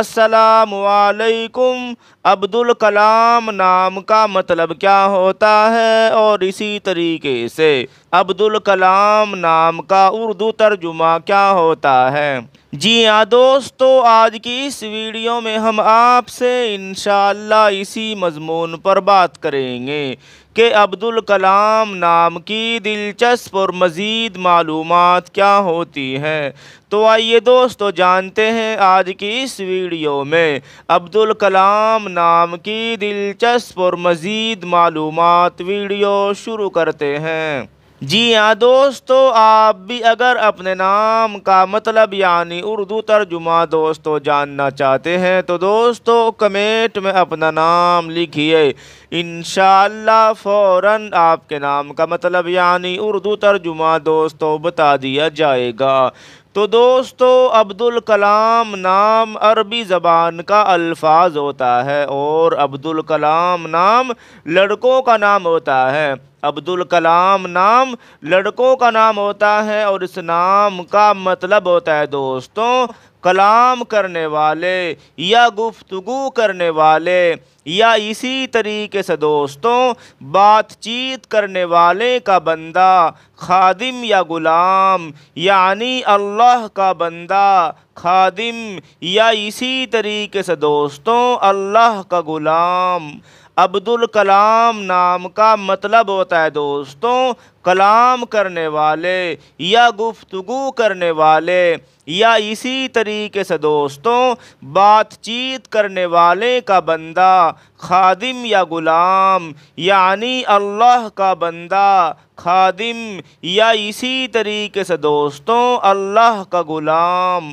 असलकुम अब्दुल कलाम नाम का मतलब क्या होता है और इसी तरीके से अब्दुल कलाम नाम का उर्दू तर्जुमा क्या होता है जी हाँ दोस्तों आज की इस वीडियो में हम आपसे इन इसी मजमून पर बात करेंगे के अब्दुल कलाम नाम की दिलचस्प और मज़ीद मालूम क्या होती हैं तो आइए दोस्तों जानते हैं आज की इस वीडियो में अब्दुल कलाम नाम की दिलचस्प और मज़ीद मालूम वीडियो शुरू करते हैं जी हाँ दोस्तों आप भी अगर अपने नाम का मतलब यानी उर्दू तर्जुमा दोस्तों जानना चाहते हैं तो दोस्तों कमेंट में अपना नाम लिखिए इन फौरन आपके नाम का मतलब यानी उर्दू तर्जुमा दोस्तों बता दिया जाएगा तो दोस्तों अब्दुल कलाम नाम अरबी ज़बान का अल्फाज होता है और अब्दुल कलाम नाम लड़कों का नाम होता है अब्दुल कलाम नाम लड़कों का नाम होता है और इस नाम का मतलब होता है दोस्तों कलाम करने वाले या गुफ्तगु करने वाले या इसी तरीके से दोस्तों बातचीत करने वाले का बंदा खादिम या ग़ुलाम यानी अल्लाह का बंदा खादिम या इसी तरीके से दोस्तों अल्लाह का ग़ुलाम अब्दुल कलाम नाम का मतलब होता है दोस्तों कलाम करने वाले या गुफ्तगु करने वाले या इसी तरीके से दोस्तों बातचीत करने वाले का बंदा खादिम या ग़ुलाम यानी अल्लाह का बंदा खादिम या इसी तरीके से दोस्तों अल्लाह का ग़ुलाम